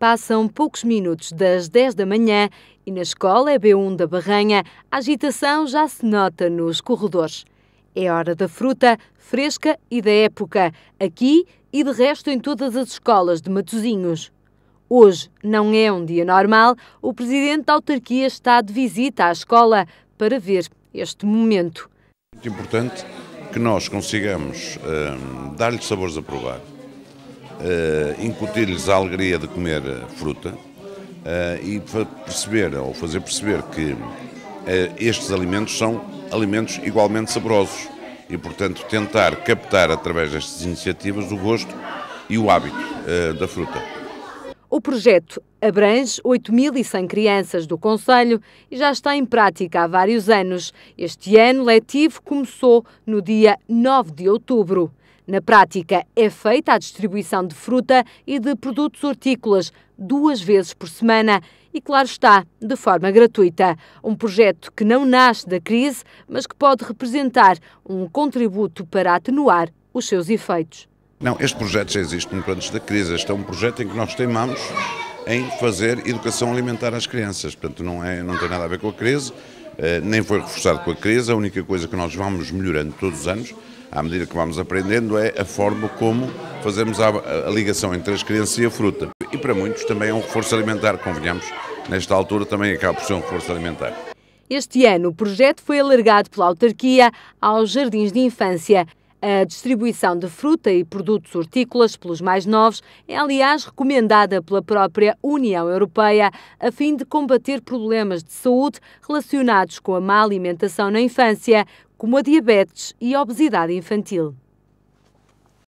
Passam poucos minutos das 10 da manhã e na escola EB1 da Barranha a agitação já se nota nos corredores. É hora da fruta, fresca e da época, aqui e de resto em todas as escolas de Matozinhos. Hoje não é um dia normal, o presidente da autarquia está de visita à escola para ver este momento. Muito importante que nós consigamos hum, dar-lhe sabores a provar uh, incutir-lhes a alegria de comer eh, fruta uh, e perceber, ou fazer perceber que uh, estes alimentos são alimentos igualmente saborosos e, portanto, tentar captar através destas iniciativas o gosto e o hábito da fruta. O projeto abrange 8.100 crianças do Conselho e já está em prática há vários anos. Este ano letivo começou no dia 9 de outubro. Na prática, é feita a distribuição de fruta e de produtos hortícolas duas vezes por semana e, claro está, de forma gratuita. Um projeto que não nasce da crise, mas que pode representar um contributo para atenuar os seus efeitos. Não, este projeto já existe muito antes da crise. Este é um projeto em que nós teimamos em fazer educação alimentar às crianças. Portanto, não, é, não tem nada a ver com a crise eh, nem foi reforçado com a crise, a única coisa que nós vamos melhorando todos os anos, à medida que vamos aprendendo, é a forma como fazemos a, a ligação entre as crianças e a fruta. E para muitos também é um reforço alimentar, convenhamos, nesta altura também acaba por ser um reforço alimentar. Este ano, o projeto foi alargado pela autarquia aos jardins de infância. A distribuição de fruta e produtos hortícolas pelos mais novos é, aliás, recomendada pela própria União Europeia a fim de combater problemas de saúde relacionados com a má alimentação na infância, como a diabetes e a obesidade infantil.